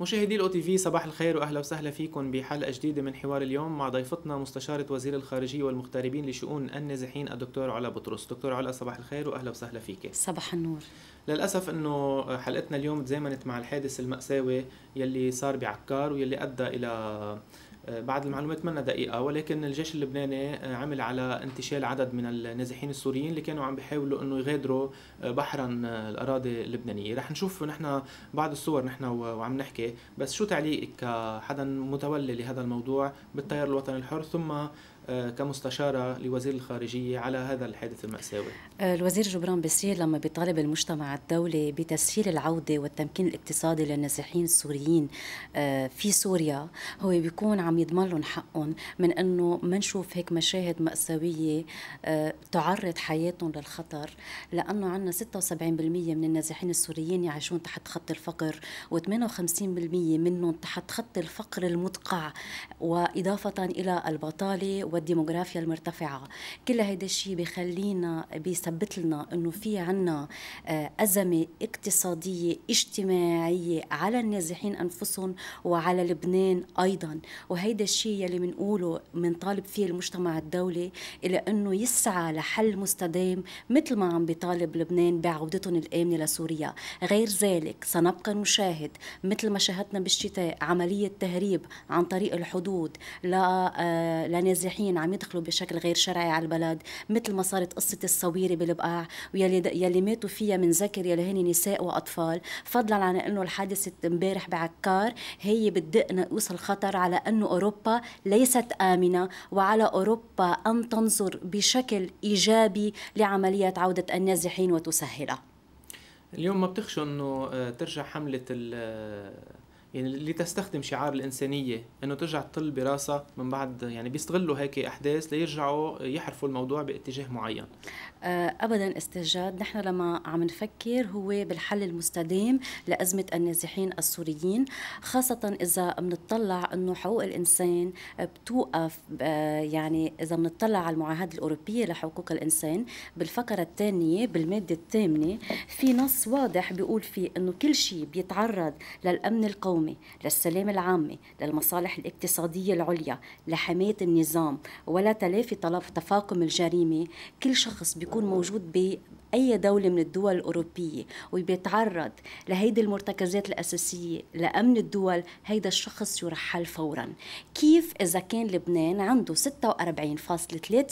مشاهدي الاو تي في صباح الخير واهلا وسهلا فيكم بحلقه جديده من حوار اليوم مع ضيفتنا مستشاره وزير الخارجيه والمغتربين لشؤون النازحين الدكتور علا بطرس دكتور علا صباح الخير واهلا وسهلا فيك صباح النور للاسف انه حلقتنا اليوم تزامنت مع الحادث الماساوي يلي صار بعكار ويلي ادى الى آه، بعد المعلومات منا دقيقة ولكن الجيش اللبناني آه، عمل على انتشال عدد من النازحين السوريين اللي كانوا عم بيحاولوا انه يغادروا آه، بحرا الاراضي اللبنانية، رح نشوف نحن بعض الصور نحن وعم نحكي، بس شو تعليقك كحدا متولي لهذا الموضوع بالتيار الوطني الحر ثم آه، كمستشارة لوزير الخارجية على هذا الحادث المأساوي آه، الوزير جبران بسير لما بيطالب المجتمع الدولي بتسهيل العودة والتمكين الاقتصادي للنازحين السوريين آه، في سوريا هو بيكون عم يضمن لهم حقهم من أنه ما نشوف هيك مشاهد مأساوية تعرض حياتهم للخطر لأنه عندنا 76% من النازحين السوريين يعيشون تحت خط الفقر و58% منهم تحت خط الفقر المدقع وإضافة إلى البطالة والديموغرافيا المرتفعة كل هيدا الشيء بخلينا بيثبت لنا أنه في عنا آه، أزمة اقتصادية اجتماعية على النازحين أنفسهم وعلى لبنان أيضا وهيدا الشيء يلي بنقوله بنطالب فيه المجتمع الدولي إلى أنه يسعى لحل مستدام مثل ما عم بيطالب لبنان بعودتهم الآمنة لسوريا غير ذلك سنبقى نشاهد مثل ما شاهدنا بالشتاء عملية تهريب عن طريق الحدود آه، لنازحين قانونيا عم يدخلوا بشكل غير شرعي على البلد مثل ما صارت قصه الصويره بالبقاع ويلي يلي ماتوا فيها من ذكر يلي هن نساء واطفال فضلا عن انه الحادثه امبارح بعكار هي بتدق نقوص الخطر على انه اوروبا ليست امنه وعلى اوروبا ان تنظر بشكل ايجابي لعمليه عوده النازحين وتسهلها اليوم ما بتخشوا انه آه، ترجع حمله آه، يعني اللي تستخدم شعار الانسانيه انه ترجع تطل براسها من بعد يعني بيستغلوا هيك احداث ليرجعوا يحرفوا الموضوع باتجاه معين آه، ابدا استجاد نحن لما عم نفكر هو بالحل المستدام لازمه النازحين السوريين خاصه اذا بنطلع انه حقوق الانسان بتوقف آه، يعني اذا بنطلع على المعاهده الاوروبيه لحقوق الانسان بالفقره الثانيه بالماده الثامنه في نص واضح بيقول فيه انه كل شيء بيتعرض للامن القومي للسلام العامي للمصالح الاقتصاديه العليا لحمايه النظام ولا تلافي طلب تفاقم الجريمه كل شخص بي بيكون موجود بأي دولة من الدول الأوروبية وبيتعرض لهيدي المرتكزات الأساسية لأمن الدول هيدا الشخص يرحل فورا كيف إذا كان لبنان عنده 46.3%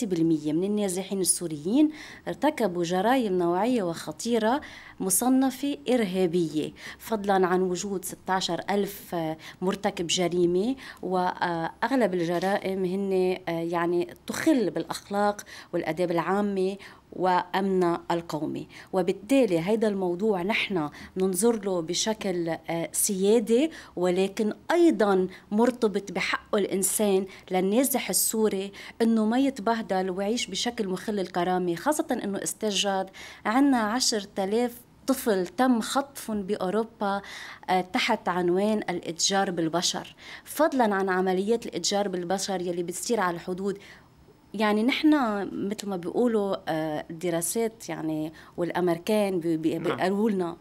من النازحين السوريين ارتكبوا جرائم نوعية وخطيرة مصنفة إرهابية فضلا عن وجود 16 ألف مرتكب جريمة وأغلب الجرائم هن آه، يعني تخل بالأخلاق والأداب العامة وأمن القومي وبالتالي هذا الموضوع نحن ننظر له بشكل آه، سيادي ولكن أيضا مرتبط بحق الإنسان للنازح السوري أنه ما يتبهدل ويعيش بشكل مخل الكرامة خاصة أنه استجاد عنا عشر تلاف طفل تم خطفهم بأوروبا آه، تحت عنوان الإتجار بالبشر فضلا عن عمليات الإتجار بالبشر يلي بتصير على الحدود يعني نحن مثل ما بيقولوا آه، الدراسات يعني والامريكان نعم. بيقولوا لنا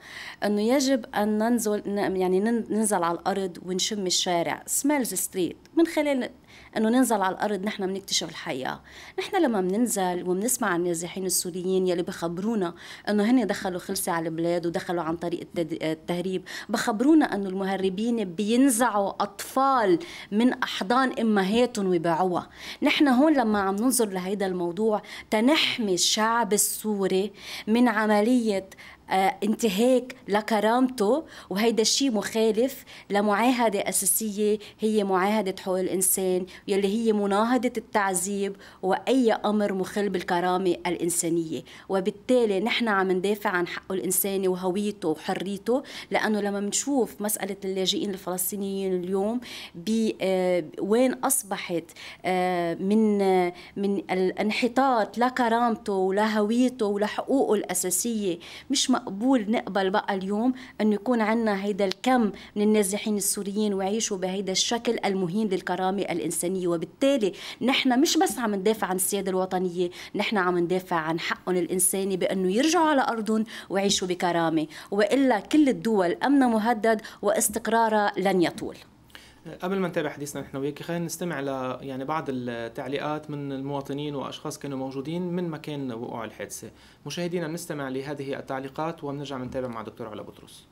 انه يجب ان ننزل يعني ننزل على الارض ونشم الشارع سميلز ستريت من خلال انه ننزل على الارض نحن بنكتشف الحقيقه نحن لما بننزل وبنسمع النازحين السوريين يلي بخبرونا انه هن دخلوا خلصة على البلاد ودخلوا عن طريق التهريب بخبرونا انه المهربين بينزعوا اطفال من احضان امهاتهم وبيعوها نحن هون لما عم ننظر لهيدا الموضوع تنحمي الشعب السوري من عمليه آه، انتهاك لكرامته وهيدا الشيء مخالف لمعاهدة أساسية هي معاهدة حقوق الإنسان يلي هي مناهضة التعذيب وأي أمر مخل بالكرامة الإنسانية وبالتالي نحن عم ندافع عن حقه الإنساني وهويته وحريته لأنه لما بنشوف مسألة اللاجئين الفلسطينيين اليوم آه، وين أصبحت آه، من من الانحطاط لكرامته ولهويته ولحقوقه الأساسية مش مقبول نقبل بقى اليوم انه يكون عندنا هيدا الكم من النازحين السوريين ويعيشوا بهيدا الشكل المهين للكرامه الانسانيه وبالتالي نحن مش بس عم ندافع عن السياده الوطنيه نحن عم ندافع عن حقهم الانساني بانه يرجعوا على ارضهم ويعيشوا بكرامه والا كل الدول امنها مهدد واستقرارها لن يطول قبل ما نتابع حديثنا نحن وياك خلينا نستمع ل يعني بعض التعليقات من المواطنين واشخاص كانوا موجودين من مكان وقوع الحادثه مشاهدينا بنستمع لهذه التعليقات وبنرجع بنتابع مع دكتور علا بطرس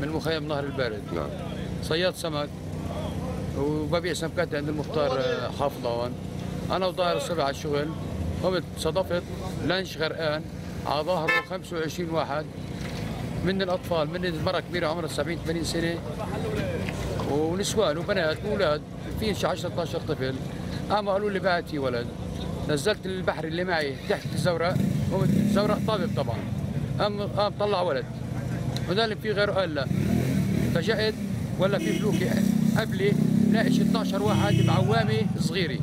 من مخيم نهر البارد نعم صياد سمك وببيع سمكات عند المختار آه، حافظ هون انا وظاهر الصبح على الشغل قمت صدفت لانش غرقان على ظهره 25 واحد من الاطفال من المراه كبيره عمرها 70 80 سنه ونسوان وبنات واولاد في شي 10 12 طفل قاموا قالوا لي بعد في ولد نزلت البحر اللي معي تحت الزوراء هو الزوراء طابب طبعا قام قام طلع ولد وقال في غيره قال لا فجأت ولا في فلوكي قبلي لاقي 16 واحد بعوامه صغيره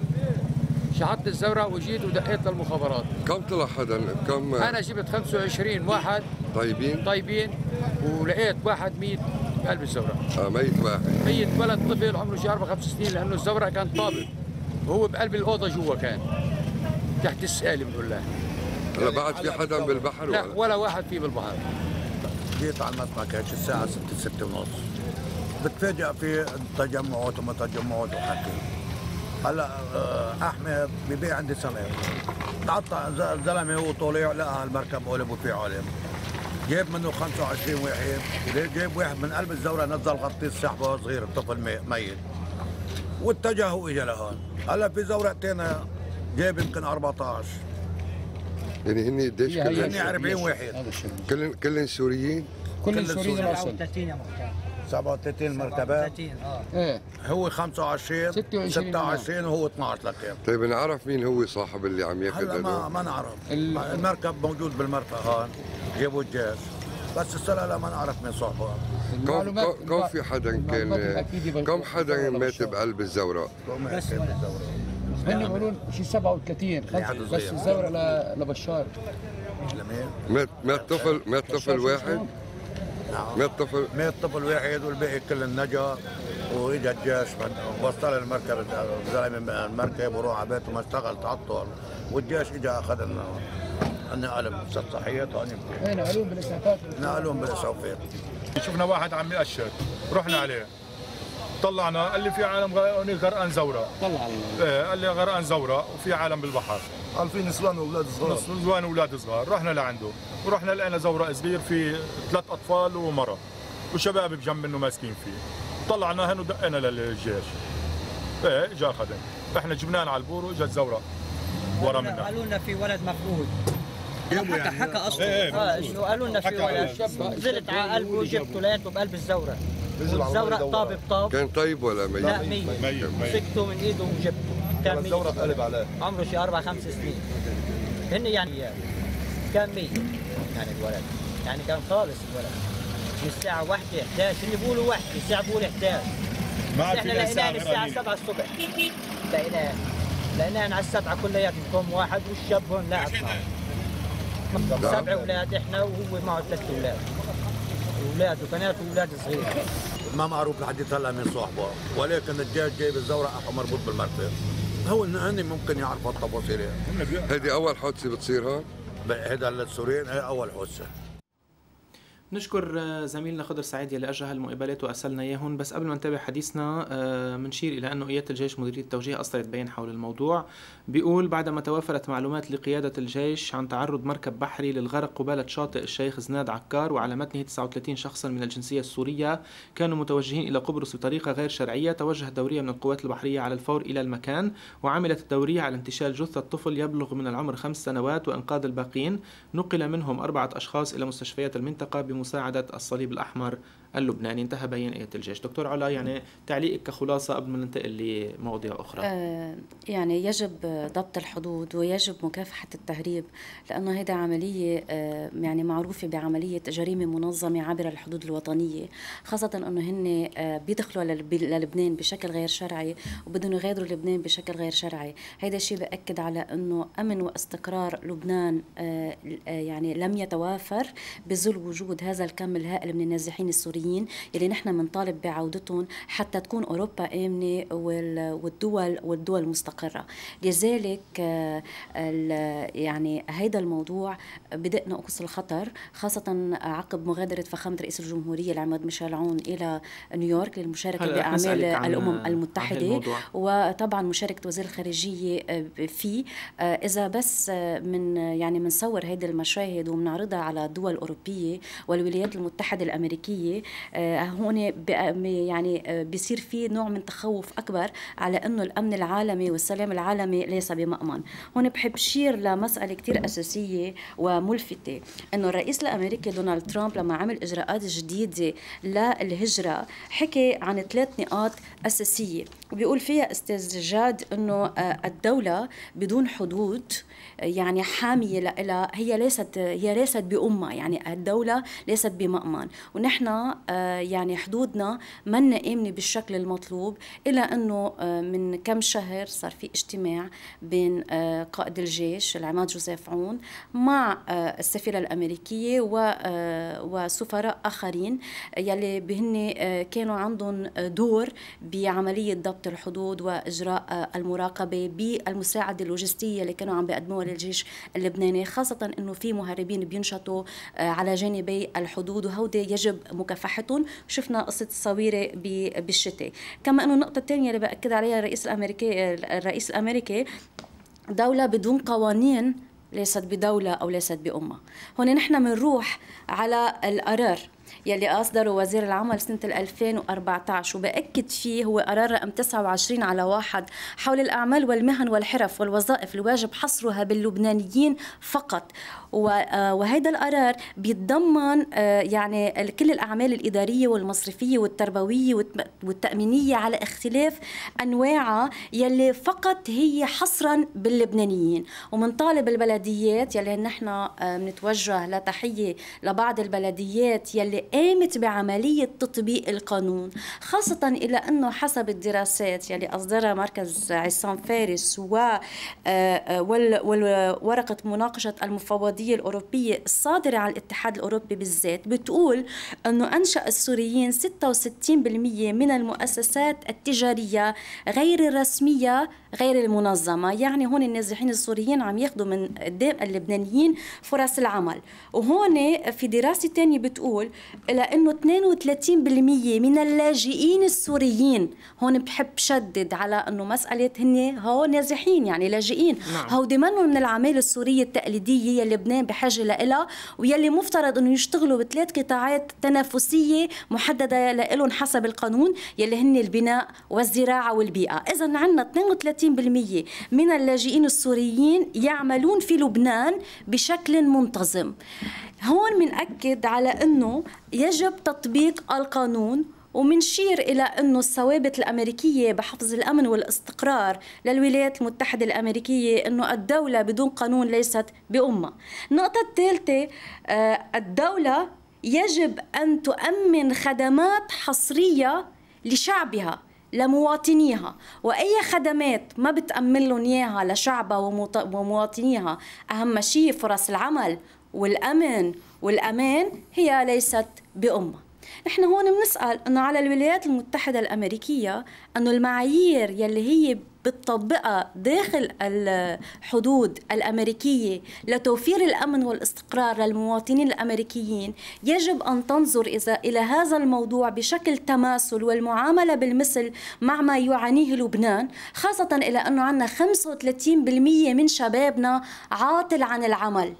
شحطت الزوراء وجيت ودقيت للمخابرات كم طلع حدا كم انا جبت 25 واحد طيبين طيبين ولقيت واحد 100 بقلب الزورق اه ميت واحد ميت ولد طفل عمره شي اربع خمس سنين لانه الزورق كان طابق وهو بقلب الاوضه جوا كان تحت السالم بنقول له هلا بعد في حدا بالبحر لا ولا, واحد في بالبحر جيت على المسبح هيك الساعه 6 6 ونص بتفاجئ في تجمعات وما تجمعات وحكي هلا آه، احمد ببيع عندي سمك تعطى زلمه هو لقى المركب قلب وفي علم جاب منه 25 واحد جاب واحد من قلب الزوره نزل غطيس صاحبه صغير طفل ميت واتجه واجى لهون هلا في زوره ثانيه جاب يمكن 14 يعني هن قديش كلهم؟ هن 40 واحد كلهم كلهم سوريين؟ كلهم سوريين 30 يا مختار 37 مركبات 37 اه إيه. هو 25 26 26 وهو 12 لكام طيب نعرف مين هو صاحب اللي عم ياخذ هلا ما ما نعرف المركب موجود بالمرفأ هون جابوا الجاز بس السنة لا ما نعرف مين صاحبه كم كم في حدا كان كم حدا مات بقلب الزوراء؟ بس هن بيقولون شي 37 يعني بس الزوراء لبشار مات مات طفل مات طفل واحد؟ نعم 100 طفل 100 طفل واحد والباقي كل النجا واجى الجيش وصل المركب الزلمه المركب وروح على بيته ما اشتغل تعطل والجيش اجى اخذ لنا نقلهم ست صحيات نقلوهم بالاسعافات نقلوهم بالاسعافات شفنا واحد عم يأشر رحنا عليه طلعنا قال لي في عالم غرقان زورق طلع ايه قال لي غرقان زورق وفي عالم بالبحر قال في نسوان واولاد صغار نسوان واولاد صغار رحنا لعنده ورحنا لقينا زورق صغير في ثلاث اطفال ومرأة وشباب بجنب منه ماسكين فيه طلعنا هن ودقينا للجيش ايه اجى خدم احنا جبناه على البور واجت زورق ورا منا قالوا لنا في ولد مفقود إيه، حكى يعني حكى اصلا آه، قالوا لنا في ولد نزلت على قلبه وجبته لقيته بقلب الزوره الزورق طاب بطاب كان طيب ولا ميت؟ لا ميت مسكته من ايده وجبته كان ميت الزورق قلب عليه إيه؟ عمره شي اربع خمس سنين هن يعني كان ميت يعني الولد يعني كان خالص الولد من الساعة 1 11 اللي بيقولوا 1 الساعة بيقولوا 11 ما احنا لقيناه الساعة 7 الصبح لقيناه لقيناه على السبعة كلياتهم كم واحد والشاب هون لاعب سبع اولاد احنا وهو معه ثلاث اولاد واولاده وبناته واولاده صغير ما معروف لحد هلا من صاحبه ولكن الدجاج جايب الزورق مربوط بالمرتين هو هن ممكن يعرف التفاصيل هذه اول حادثه بتصير هون هذا السوريين هي اول حادثه نشكر آه، زميلنا خضر سعيد يلي اجى هالمقابلات واسالنا اياهم بس قبل ما نتابع حديثنا بنشير آه، الى انه قياده الجيش مديريه التوجيه اصدرت بيان حول الموضوع بيقول بعدما توافرت معلومات لقياده الجيش عن تعرض مركب بحري للغرق قباله شاطئ الشيخ زناد عكار وعلى متنه 39 شخصا من الجنسيه السوريه كانوا متوجهين الى قبرص بطريقه غير شرعيه توجه دوريه من القوات البحريه على الفور الى المكان وعملت الدوريه على انتشال جثه طفل يبلغ من العمر خمس سنوات وانقاذ الباقين نقل منهم اربعه اشخاص الى مستشفيات المنطقه بم مساعدة الصليب الأحمر اللبناني انتهى ايه الجيش دكتور علا يعني تعليقك كخلاصه قبل ما ننتقل لمواضيع اخرى آه يعني يجب ضبط الحدود ويجب مكافحه التهريب لانه هيدا عمليه آه يعني معروفه بعمليه جريمه منظمه عبر الحدود الوطنيه خاصه انه هن آه بيدخلوا للبنان بشكل غير شرعي وبدهم يغادروا لبنان بشكل غير شرعي هيدا الشيء باكد على انه امن واستقرار لبنان آه، آه، يعني لم يتوافر بظل وجود هذا الكم الهائل من النازحين السوريين الأوروبيين يلي نحن بنطالب بعودتهم حتى تكون أوروبا آمنة والدول والدول مستقرة لذلك آه، يعني هيدا الموضوع بدأنا نقص الخطر خاصة عقب مغادرة فخامة رئيس الجمهورية العماد ميشيل عون إلى نيويورك للمشاركة بأعمال الأمم المتحدة وطبعا مشاركة وزير الخارجية آه، فيه آه، إذا بس من يعني بنصور هذه المشاهد وبنعرضها على الدول الأوروبية والولايات المتحدة الأمريكية آه، هون آه، يعني آه، بصير في نوع من تخوف اكبر على انه الامن العالمي والسلام العالمي ليس بمأمن هون بحب شير لمساله كثير اساسيه وملفته انه الرئيس الامريكي دونالد ترامب لما عمل اجراءات جديده للهجره حكي عن ثلاث نقاط اساسيه وبيقول فيها استاذ جاد انه الدوله بدون حدود يعني حاميه لها هي ليست هي ليست بامه يعني الدوله ليست بمأمن ونحن آه، يعني حدودنا من آمنة بالشكل المطلوب إلى أنه آه، من كم شهر صار في اجتماع بين آه، قائد الجيش العماد جوزيف عون مع السفيرة الأمريكية وسفراء آخرين يلي بهن كانوا عندهم دور بعملية ضبط الحدود وإجراء المراقبة بالمساعدة اللوجستية اللي كانوا عم بيقدموها للجيش اللبناني خاصة أنه في مهربين بينشطوا على جانبي الحدود وهودي يجب مكافحة فحتهم شفنا قصه الصويره بالشتاء كما انه النقطه الثانيه اللي باكد عليها الرئيس الامريكي الرئيس الامريكي دوله بدون قوانين ليست بدولة أو ليست بأمة هنا نحن بنروح على القرار يلي أصدره وزير العمل سنة 2014 وبأكد فيه هو قرار رقم 29 على واحد حول الأعمال والمهن والحرف والوظائف الواجب حصرها باللبنانيين فقط آه، وهذا القرار بيتضمن آه، يعني كل الأعمال الإدارية والمصرفية والتربوية والتأمينية على اختلاف أنواعها يلي فقط هي حصرا باللبنانيين ومنطالب البلديات يلي نحن آه، بنتوجه لتحية لبعض البلديات يلي قامت بعملية تطبيق القانون خاصة إلى أنه حسب الدراسات يلي يعني أصدرها مركز عصام فارس وورقة آه، آه، مناقشة المفوضية الأوروبية الصادرة عن الاتحاد الأوروبي بالذات بتقول أنه أنشأ السوريين 66% من المؤسسات التجارية غير الرسمية غير المنظمة يعني هون النازحين السوريين عم ياخذوا من قدام اللبنانيين فرص العمل وهون في دراسة تانية بتقول إلى أنه 32% من اللاجئين السوريين هون بحب شدد على أنه مسألة هن هو نازحين يعني لاجئين نعم. هودي منهم من العمال السورية التقليدية يلي لبنان بحاجة لها ويلي مفترض أنه يشتغلوا بثلاث قطاعات تنافسية محددة لهم حسب القانون يلي هن البناء والزراعة والبيئة إذا عندنا 32% من اللاجئين السوريين يعملون في لبنان بشكل منتظم هون بنأكد على أنه يجب تطبيق القانون ومنشير إلى أنه الثوابت الأمريكية بحفظ الأمن والاستقرار للولايات المتحدة الأمريكية أنه الدولة بدون قانون ليست بأمة النقطة الثالثة آه، الدولة يجب أن تؤمن خدمات حصرية لشعبها لمواطنيها وأي خدمات ما بتأمن لهم إياها لشعبها ومواطنيها أهم شيء فرص العمل والأمن والأمان هي ليست بأمة نحن هون بنسأل أنه على الولايات المتحدة الأمريكية أنه المعايير يلي هي بتطبقها داخل الحدود الأمريكية لتوفير الأمن والاستقرار للمواطنين الأمريكيين يجب أن تنظر إذا إلى هذا الموضوع بشكل تماثل والمعاملة بالمثل مع ما يعانيه لبنان خاصة إلى أنه عندنا 35% من شبابنا عاطل عن العمل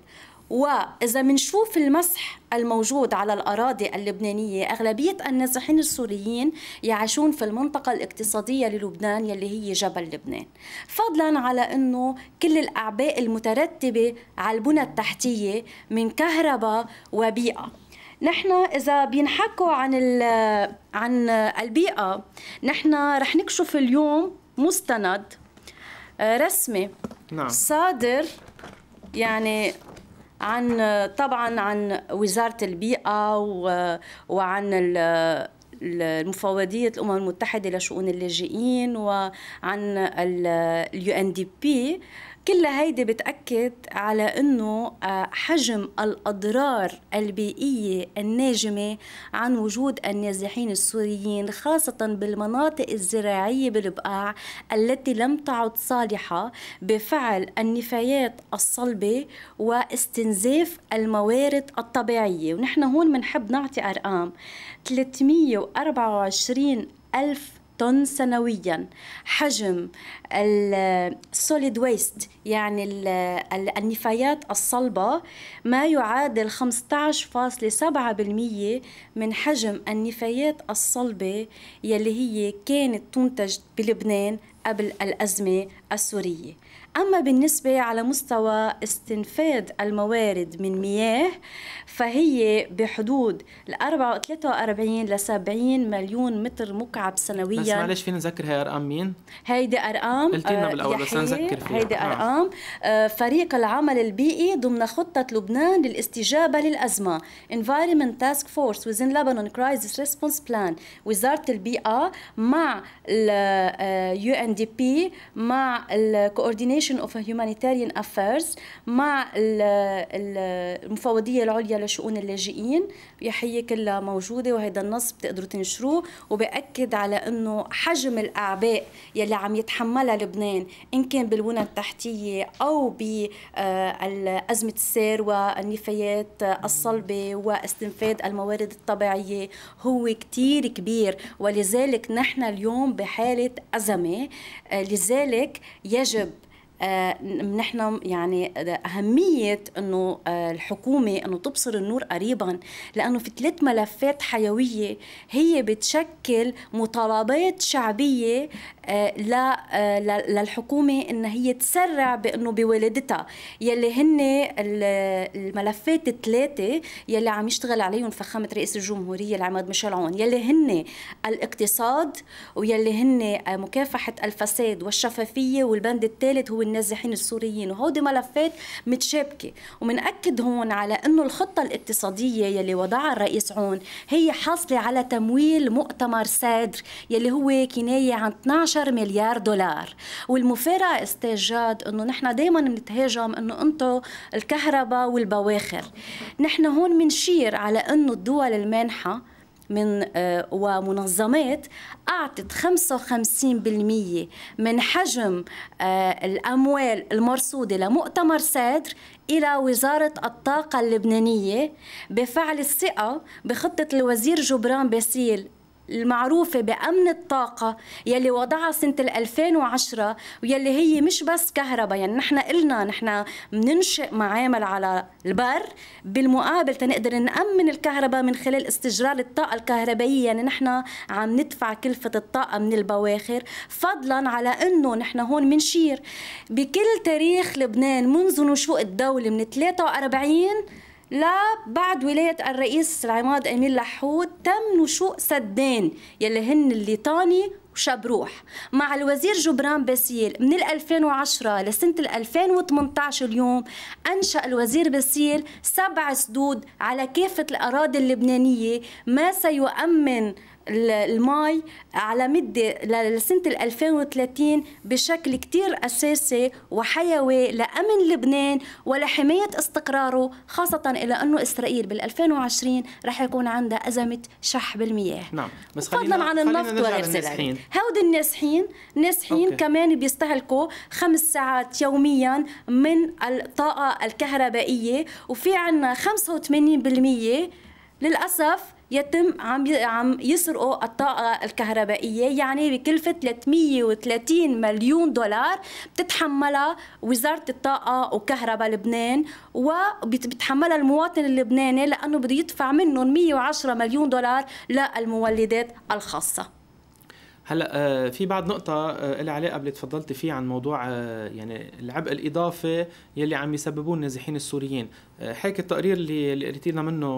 وإذا منشوف المسح الموجود على الأراضي اللبنانية أغلبية النازحين السوريين يعيشون في المنطقة الاقتصادية للبنان يلي هي جبل لبنان فضلا على أنه كل الأعباء المترتبة على البنى التحتية من كهرباء وبيئة نحن اذا بينحكوا عن عن البيئه نحن رح نكشف اليوم مستند آه، رسمي نعم. صادر يعني عن طبعا عن وزاره البيئه وعن المفوضية الأمم المتحدة لشؤون اللاجئين وعن اليو ان دي بي كل هيدي بتأكد على أنه آه، حجم الأضرار البيئية الناجمة عن وجود النازحين السوريين خاصة بالمناطق الزراعية بالبقاع التي لم تعد صالحة بفعل النفايات الصلبة واستنزاف الموارد الطبيعية ونحن هون بنحب نعطي أرقام 324 ألف طن سنويا حجم السوليد ويست يعني النفايات الصلبة ما يعادل 15.7% من حجم النفايات الصلبة يلي هي كانت تنتج بلبنان قبل الأزمة السورية أما بالنسبة على مستوى استنفاد الموارد من مياه فهي بحدود ال 43 ل 70 مليون متر مكعب سنويا بس معلش فينا نذكر هي أرقام مين؟ هيدي أرقام لنا آه، بالأول بس نذكر فيها هيدي آه. أرقام آه، فريق العمل البيئي ضمن خطة لبنان للاستجابة للأزمة Environment Task Force within Lebanon Crisis Response Plan وزارة البيئة مع الـ UNDP مع الكوردينيشن Commission of Humanitarian Affairs مع المفوضية العليا لشؤون اللاجئين يحيي كلها موجودة وهذا النص بتقدروا تنشروه وبأكد على أنه حجم الأعباء يلي عم يتحملها لبنان إن كان بالبنى التحتية أو بأزمة آه، السير والنفايات الصلبة واستنفاد الموارد الطبيعية هو كتير كبير ولذلك نحن اليوم بحالة أزمة آه، لذلك يجب آه، نحن يعني أهمية أنه آه، الحكومة أنه تبصر النور قريبا لأنه في ثلاث ملفات حيوية هي بتشكل مطالبات شعبية آه، للحكومة أن هي تسرع بأنه بوالدتها يلي هن الملفات الثلاثة يلي عم يشتغل عليهم فخامة رئيس الجمهورية العماد ميشيل عون يلي هن الاقتصاد ويلي هن مكافحة الفساد والشفافية والبند الثالث هو والنازحين السوريين وهودي ملفات متشابكه ومنأكد هون على انه الخطه الاقتصاديه يلي وضعها الرئيس عون هي حاصله على تمويل مؤتمر سادر يلي هو كنايه عن 12 مليار دولار والمفارقه استاذ جاد انه نحن دائما بنتهاجم انه انتم الكهرباء والبواخر نحن هون بنشير على انه الدول المانحه من آه، ومنظمات أعطت 55% من حجم آه، الأموال المرصودة لمؤتمر سادر إلى وزارة الطاقة اللبنانية بفعل الثقة بخطة الوزير جبران باسيل المعروفة بأمن الطاقة يلي وضعها سنة 2010 ويلي هي مش بس كهرباء يعني نحن قلنا نحن بننشئ معامل على البر بالمقابل تنقدر نأمن الكهرباء من خلال استجرار الطاقة الكهربائية يعني نحن عم ندفع كلفة الطاقة من البواخر فضلا على أنه نحن هون منشير بكل تاريخ لبنان منذ نشوء الدولة من 43 لا بعد ولاية الرئيس العماد أمين لحود تم نشوء سدين يلي هن الليطاني وشبروح مع الوزير جبران باسيل من 2010 لسنة 2018 اليوم أنشأ الوزير باسيل سبع سدود على كافة الأراضي اللبنانية ما سيؤمن المي على مدة لسنة 2030 بشكل كتير أساسي وحيوي لأمن لبنان ولحماية استقراره خاصة إلى أنه إسرائيل بال2020 رح يكون عندها أزمة شح بالمياه نعم بس فضلا عن النفط والارسلال هود النازحين نازحين كمان بيستهلكوا خمس ساعات يوميا من الطاقة الكهربائية وفي عنا 85% للأسف يتم عم عم يسرقوا الطاقه الكهربائيه يعني بكلفه 330 مليون دولار بتتحملها وزاره الطاقه وكهرباء لبنان وبتحملها المواطن اللبناني لانه بده يدفع منهم 110 مليون دولار للمولدات الخاصه هلا آه، في بعض نقطة آه، لها علاقة باللي تفضلتي فيه عن موضوع آه، يعني العبء الإضافي يلي عم يسببوه النازحين السوريين، حكي التقرير اللي قريت لنا منه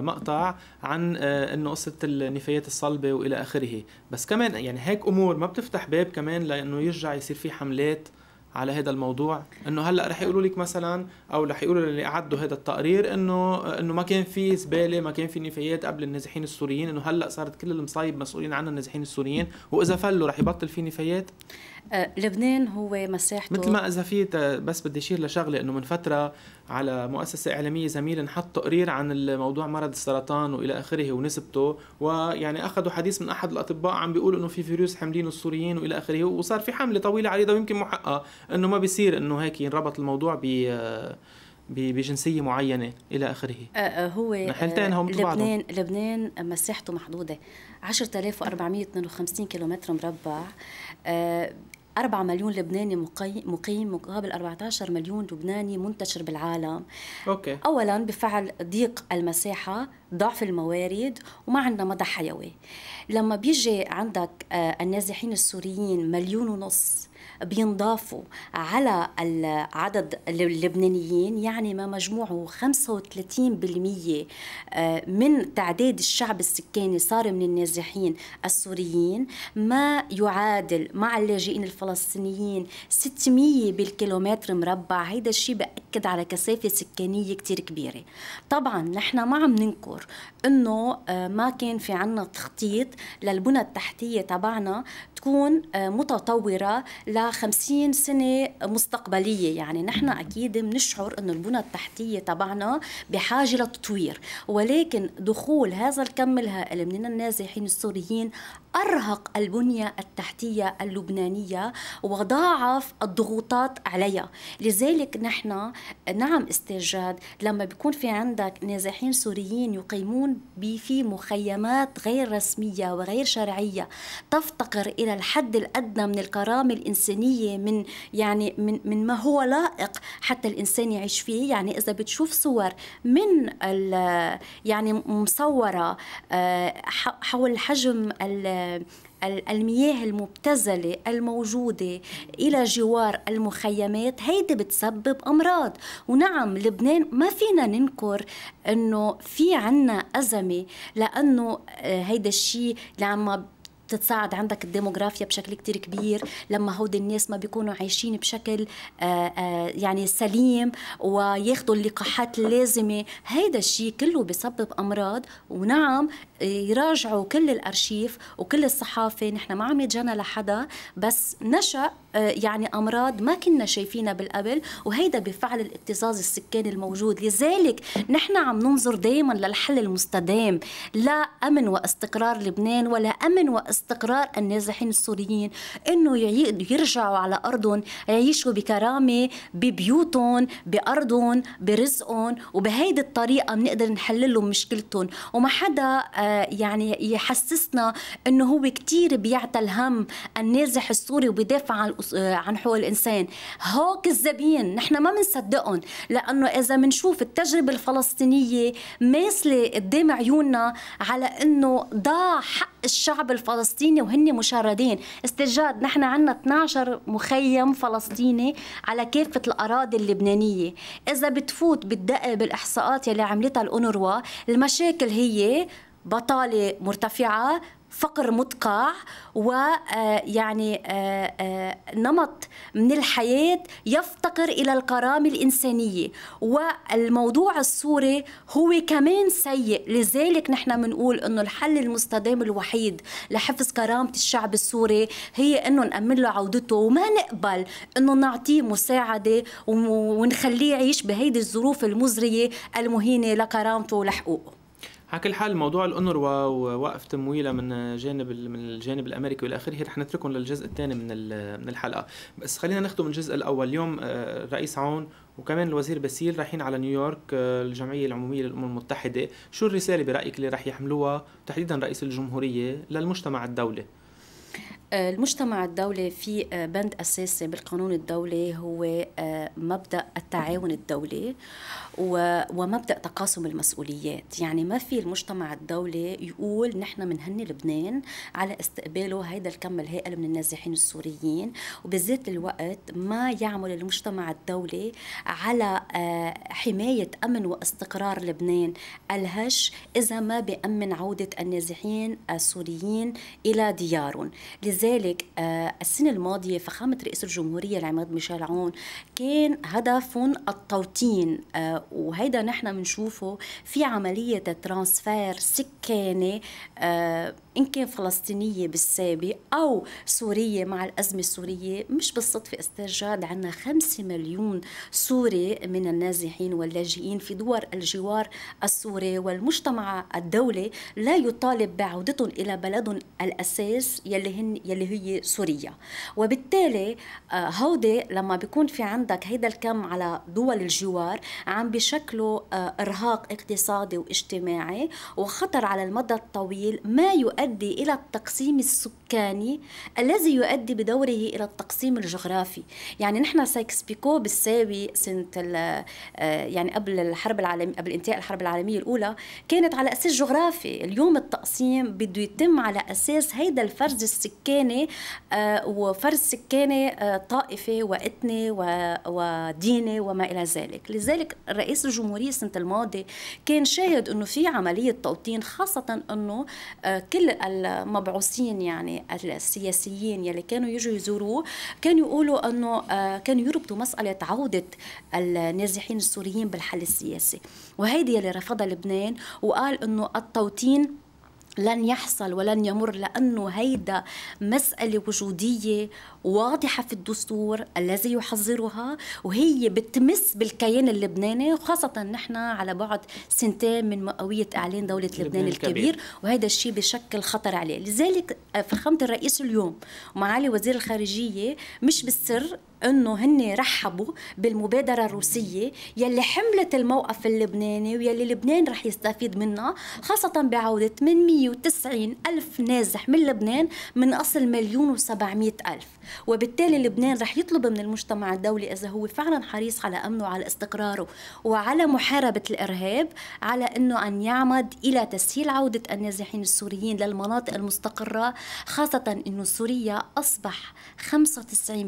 مقطع عن انه قصة النفايات الصلبة والى اخره، بس كمان يعني هيك امور ما بتفتح باب كمان لانه يرجع يصير في حملات على هذا الموضوع انه هلا رح يقولوا لك مثلا او رح يقولوا اللي اعدوا هذا التقرير انه انه ما كان في زباله ما كان في نفايات قبل النازحين السوريين انه هلا صارت كل المصايب مسؤولين عنها النازحين السوريين واذا فلوا رح يبطل في نفايات آه، لبنان هو مساحته مثل ما اذا في آه، بس بدي اشير لشغله انه من فتره على مؤسسه اعلاميه زميل انحط تقرير عن الموضوع مرض السرطان والى اخره ونسبته ويعني اخذوا حديث من احد الاطباء عم بيقول انه في فيروس حاملينه السوريين والى اخره وصار في حمله طويله عريضه ويمكن محققه انه ما بيصير انه هيك ينربط الموضوع ب آه، بجنسيه معينه الى اخره هو نحلتين مثل لبنان بعضهم. لبنان مساحته محدوده 10452 كيلومتر مربع 4 مليون لبناني مقيم مقابل 14 مليون لبناني منتشر بالعالم أوكي. أولا بفعل ضيق المساحة ضعف الموارد وما عندنا مدى حيوي لما بيجي عندك آه، النازحين السوريين مليون ونص بينضافوا على عدد اللبنانيين يعني ما مجموعه 35% آه، من تعداد الشعب السكاني صار من النازحين السوريين ما يعادل مع اللاجئين الفلسطينيين 600 بالكيلومتر مربع هيدا الشيء بأكد على كثافة سكانية كتير كبيرة طبعا نحن ما عم ننكر انه آه، ما كان في عنا تخطيط للبنى التحتية تبعنا تكون آه، متطورة ل لخمسين سنه مستقبليه يعني نحن اكيد بنشعر أن البنى التحتيه تبعنا بحاجه لتطوير ولكن دخول هذا الكم الهائل من النازحين السوريين أرهق البنية التحتية اللبنانية وضاعف الضغوطات عليها لذلك نحن نعم استجاد لما بيكون في عندك نازحين سوريين يقيمون في مخيمات غير رسمية وغير شرعية تفتقر إلى الحد الأدنى من الكرامة الإنسانية من يعني من, من ما هو لائق حتى الإنسان يعيش فيه يعني إذا بتشوف صور من يعني مصورة آه، حول حجم ال المياه المبتزلة الموجودة إلى جوار المخيمات هيدي بتسبب أمراض ونعم لبنان ما فينا ننكر أنه في عنا أزمة لأنه آه، هيدا الشيء لما بتتساعد عندك الديموغرافيا بشكل كتير كبير لما هود الناس ما بيكونوا عايشين بشكل آه، آه، يعني سليم وياخذوا اللقاحات اللازمة هيدا الشيء كله بسبب أمراض ونعم يراجعوا كل الأرشيف وكل الصحافة نحن ما عم يتجنى لحدا بس نشأ آه، يعني امراض ما كنا شايفينها بالقبل وهيدا بفعل الابتزاز السكاني الموجود لذلك نحن عم ننظر دائما للحل المستدام لا امن واستقرار لبنان ولا امن واستقرار النازحين السوريين انه يرجعوا على ارضهم يعيشوا بكرامه ببيوتهم بارضهم برزقهم وبهيدي الطريقه بنقدر نحل لهم مشكلتهم وما حدا آه، يعني يحسسنا انه هو كثير بيعتل هم النازح السوري وبيدافع عن عن حقوق الانسان هوك كذابين نحن ما بنصدقهم لانه اذا بنشوف التجربه الفلسطينيه ماثله قدام عيوننا على انه ضاع حق الشعب الفلسطيني وهن مشردين استجاد نحن عندنا 12 مخيم فلسطيني على كافه الاراضي اللبنانيه اذا بتفوت بتدقق بالاحصاءات يلي عملتها الاونروا المشاكل هي بطالة مرتفعة فقر متقاع ويعني آه، آه، آه، نمط من الحياة يفتقر إلى الكرامة الإنسانية والموضوع السوري هو كمان سيء لذلك نحن بنقول أنه الحل المستدام الوحيد لحفظ كرامة الشعب السوري هي أنه نأمن له عودته وما نقبل أنه نعطيه مساعدة ونخليه يعيش بهيدي الظروف المزرية المهينة لكرامته ولحقوقه على كل حال موضوع الانروا ووقف تمويلها من جانب من الجانب الأمريكي والى اخره رح نتركهم للجزء الثاني من من الحلقة بس خلينا ناخده من الجزء الأول اليوم آه، رئيس عون وكمان الوزير باسيل رايحين على نيويورك آه، الجمعية العمومية للأمم المتحدة شو الرسالة برأيك اللي رح يحملوها تحديدا رئيس الجمهورية للمجتمع الدولي المجتمع الدولي في آه، بند أساسي بالقانون الدولي هو آه، مبدأ التعاون الدولي ومبدأ تقاسم المسؤوليات يعني ما في المجتمع الدولي يقول نحن بنهني لبنان على استقباله هيدا الكم الهائل من النازحين السوريين وبذات الوقت ما يعمل المجتمع الدولي على آه، حماية أمن واستقرار لبنان الهش إذا ما بيأمن عودة النازحين السوريين إلى ديارهم لذلك آه، السنة الماضية فخامة رئيس الجمهورية العماد ميشيل عون كان هدف التوطين آه، وهيدا نحن بنشوفه في عملية ترانسفير سكاني آه، إن كان فلسطينية بالسابق أو سورية مع الأزمة السورية مش بالصدفة استرجاد عنا خمسة مليون سوري من النازحين واللاجئين في دول الجوار السوري والمجتمع الدولي لا يطالب بعودتهم إلى بلدهم الأساس يلي, هن يلي هي سوريا وبالتالي آه، هودي لما بيكون في عندك هيدا الكم على دول الجوار عم بشكله آه، إرهاق اقتصادي واجتماعي وخطر على المدى الطويل ما يؤدي يؤدي إلى التقسيم السكاني الذي يؤدي بدوره إلى التقسيم الجغرافي يعني نحن سايكس بيكو بالساوي سنة آه، يعني قبل الحرب العالمية قبل انتهاء الحرب العالمية الأولى كانت على أساس جغرافي اليوم التقسيم بده يتم على أساس هيدا الفرز السكاني آه، وفرز سكاني آه، طائفي وإتني وديني وما إلى ذلك لذلك رئيس الجمهورية السنة الماضية كان شاهد أنه في عملية توطين خاصة أنه كل المبعوثين يعني السياسيين يلي كانوا يجوا يزوروه كانوا يقولوا انه آه، كانوا يربطوا مساله عوده النازحين السوريين بالحل السياسي وهيدي يلي رفضها لبنان وقال انه التوطين لن يحصل ولن يمر لانه هيدا مساله وجوديه واضحة في الدستور الذي يحظرها وهي بتمس بالكيان اللبناني وخاصة نحن على بعد سنتين من مئوية إعلان دولة لبنان, لبنان الكبير, الكبير. وهذا الشيء بشكل خطر عليه لذلك آه، فخامة الرئيس اليوم ومعالي وزير الخارجية مش بالسر انه هن رحبوا بالمبادره الروسيه يلي حملت الموقف اللبناني ويلي لبنان رح يستفيد منها خاصه بعوده 890 الف نازح من لبنان من اصل مليون و700 الف وبالتالي لبنان رح يطلب من المجتمع الدولي إذا هو فعلا حريص على أمنه وعلى استقراره وعلى محاربة الإرهاب على أنه أن يعمد إلى تسهيل عودة النازحين السوريين للمناطق المستقرة خاصة أنه سوريا أصبح 95%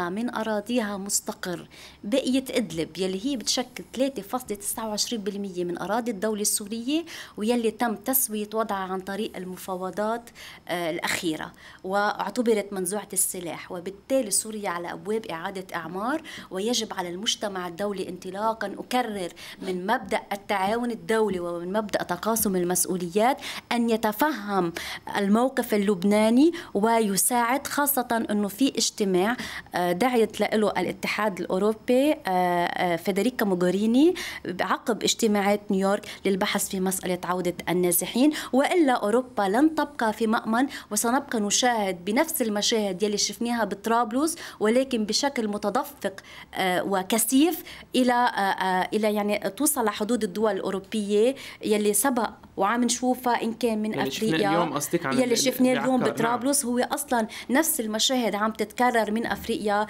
من أراضيها مستقر بقيت إدلب يلي هي بتشكل 3.29% من أراضي الدولة السورية ويلي تم تسوية وضعها عن طريق المفاوضات آه، الأخيرة واعتبرت منزوعة السلاح وبالتالي سوريا على أبواب إعادة إعمار ويجب على المجتمع الدولي انطلاقا أكرر من مبدأ التعاون الدولي ومن مبدأ تقاسم المسؤوليات أن يتفهم الموقف اللبناني ويساعد خاصة أنه في اجتماع آه، دعيت له الاتحاد الأوروبي آه، آه، فيدريكا موغوريني عقب اجتماعات نيويورك للبحث في مسألة عودة النازحين وإلا أوروبا لن تبقى في مأمن وسنبقى نشاهد بنفس المشاهد يلي شفناها عملناها بطرابلس ولكن بشكل متدفق آه، وكثيف الى آه، آه، الى يعني توصل لحدود الدول الاوروبيه يلي سبق وعم نشوفها ان كان من افريقيا اليوم قصدك عن يلي شفناه اليوم نعم. بطرابلس نعم. هو اصلا نفس المشاهد عم تتكرر من افريقيا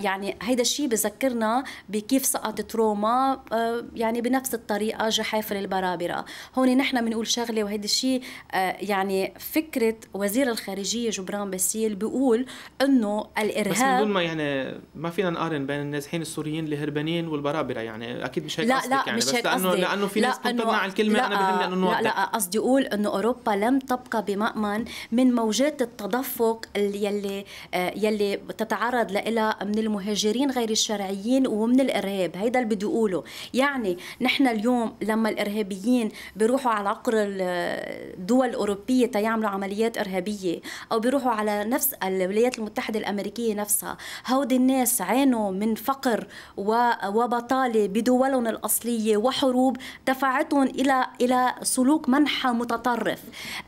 يعني هيدا الشيء بذكرنا بكيف سقطت روما آه، يعني بنفس الطريقه جحافل البرابره هون نحن بنقول شغله وهيدا الشيء آه، يعني فكره وزير الخارجيه جبران باسيل بيقول انه الارهاب بس من دون ما يعني ما فينا نقارن بين النازحين السوريين اللي هربانين والبرابره يعني اكيد مش هيك لا لا يعني مش هيك قصدي لانه لانه في ناس بتطلع الكلمه انا بهمني انه لا قصدي اقول انه اوروبا لم تبقى بمأمن من موجات التدفق يلي آه، يلي تتعرض لها من المهاجرين غير الشرعيين ومن الارهاب هيدا اللي بدي اقوله يعني نحن اليوم لما الارهابيين بيروحوا على عقر آه، الدول الاوروبيه تيعملوا عمليات ارهابيه او بيروحوا على نفس الولايات المتحده الامريكيه نفسها هودي الناس عانوا من فقر وبطاله بدولهم الاصليه وحروب دفعتهم الى الى سلوك سلوك منحى متطرف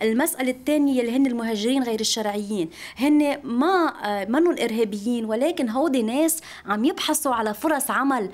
المسألة الثانية اللي هن المهاجرين غير الشرعيين هن ما آه، منهم إرهابيين ولكن هودي ناس عم يبحثوا على فرص عمل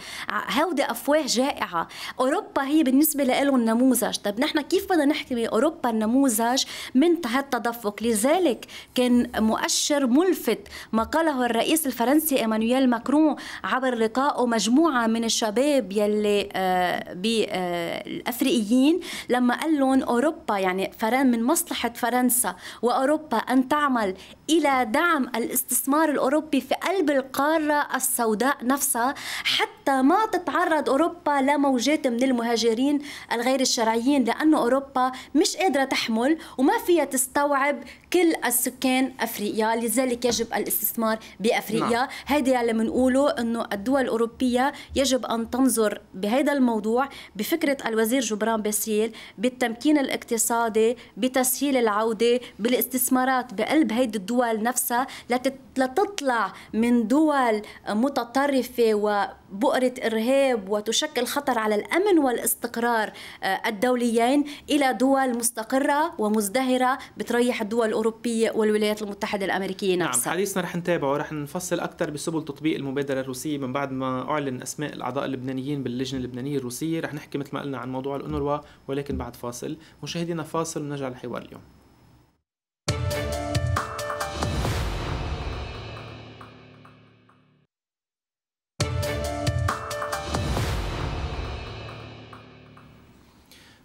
هودي أفواه جائعة أوروبا هي بالنسبة لهم نموذج طب نحن كيف بدنا نحكي بأوروبا النموذج من هالتدفق لذلك كان مؤشر ملفت ما قاله الرئيس الفرنسي إيمانويل ماكرون عبر لقائه مجموعة من الشباب يلي آه، بالأفريقيين آه، لما قال لعلهم أوروبا يعني فرن من مصلحة فرنسا وأوروبا أن تعمل إلى دعم الاستثمار الأوروبي في قلب القارة السوداء نفسها حتى ما تتعرض أوروبا لموجات من المهاجرين الغير الشرعيين لأنه أوروبا مش قادرة تحمل وما فيها تستوعب كل السكان أفريقيا لذلك يجب الاستثمار بأفريقيا نعم. هذا اللي بنقوله أنه الدول الأوروبية يجب أن تنظر بهذا الموضوع بفكرة الوزير جبران باسيل بالتمكين الاقتصادي بتسهيل العودة بالاستثمارات بقلب هيدي الدول نفسها لتطلع من دول متطرفة و بؤرة إرهاب وتشكل خطر على الأمن والاستقرار آه، الدوليين إلى دول مستقرة ومزدهرة بتريح الدول الأوروبية والولايات المتحدة الأمريكية نعم، نفسها نعم حديثنا رح نتابعه رح نفصل أكثر بسبل تطبيق المبادرة الروسية من بعد ما أعلن أسماء الأعضاء اللبنانيين باللجنة اللبنانية الروسية رح نحكي مثل ما قلنا عن موضوع الأونروا ولكن بعد فاصل مشاهدينا فاصل ونرجع لحوار اليوم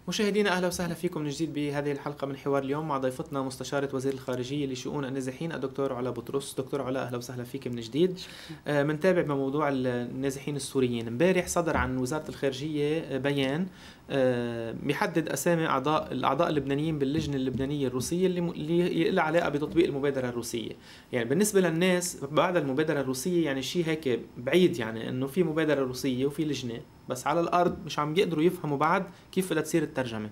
مشاهدينا اهلا وسهلا فيكم من جديد بهذه الحلقه من حوار اليوم مع ضيفتنا مستشاره وزير الخارجيه لشؤون النازحين الدكتور علا بطرس دكتور علا اهلا وسهلا فيك من جديد بنتابع آه، بموضوع النازحين السوريين امبارح صدر عن وزاره الخارجيه بيان بيحدد آه، اسامي اعضاء الاعضاء اللبنانيين باللجنه اللبنانيه الروسيه اللي لها علاقه بتطبيق المبادره الروسيه يعني بالنسبه للناس بعد المبادره الروسيه يعني شيء هيك بعيد يعني انه في مبادره روسيه وفي لجنه بس على الارض مش عم يقدروا يفهموا بعد كيف بدها تصير الترجمه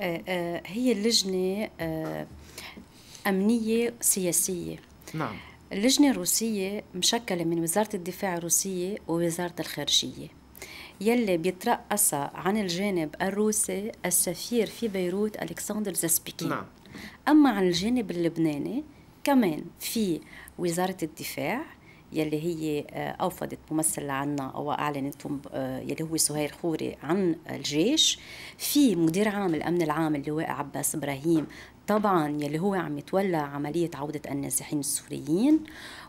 آه، آه، هي اللجنه آه، امنيه سياسيه نعم اللجنه الروسيه مشكله من وزاره الدفاع الروسيه ووزاره الخارجيه يلي بيترأس عن الجانب الروسي السفير في بيروت ألكسندر زاسبيكين نعم. أما عن الجانب اللبناني كمان في وزارة الدفاع يلي هي آه، أوفدت ممثل عنا أو أعلنت آه، يلي هو سهير خوري عن الجيش في مدير عام الأمن العام اللواء عباس إبراهيم طبعا يلي هو عم يتولى عملية عودة النازحين السوريين